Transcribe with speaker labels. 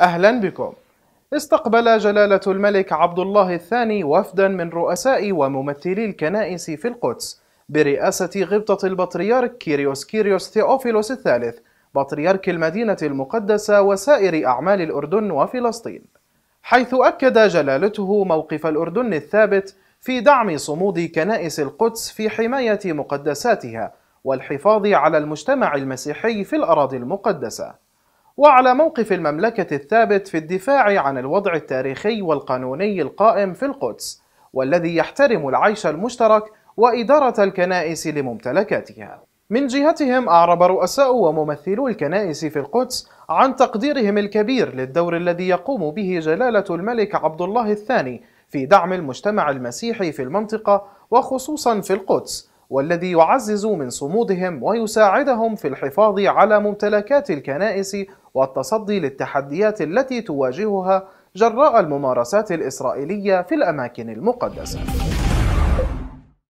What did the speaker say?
Speaker 1: أهلا بكم استقبل جلالة الملك عبد الله الثاني وفدا من رؤساء وممثلي الكنائس في القدس برئاسة غبطة البطريرك كيريوس كيريوس ثيوفيلوس الثالث بطريرك المدينة المقدسة وسائر أعمال الأردن وفلسطين حيث أكد جلالته موقف الأردن الثابت في دعم صمود كنائس القدس في حماية مقدساتها والحفاظ على المجتمع المسيحي في الأراضي المقدسة وعلى موقف المملكة الثابت في الدفاع عن الوضع التاريخي والقانوني القائم في القدس والذي يحترم العيش المشترك وإدارة الكنائس لممتلكاتها من جهتهم أعرب رؤساء وممثلو الكنائس في القدس عن تقديرهم الكبير للدور الذي يقوم به جلالة الملك عبد الله الثاني في دعم المجتمع المسيحي في المنطقة وخصوصا في القدس والذي يعزز من صمودهم ويساعدهم في الحفاظ على ممتلكات الكنائس والتصدي للتحديات التي تواجهها جراء الممارسات الإسرائيلية في الأماكن المقدسة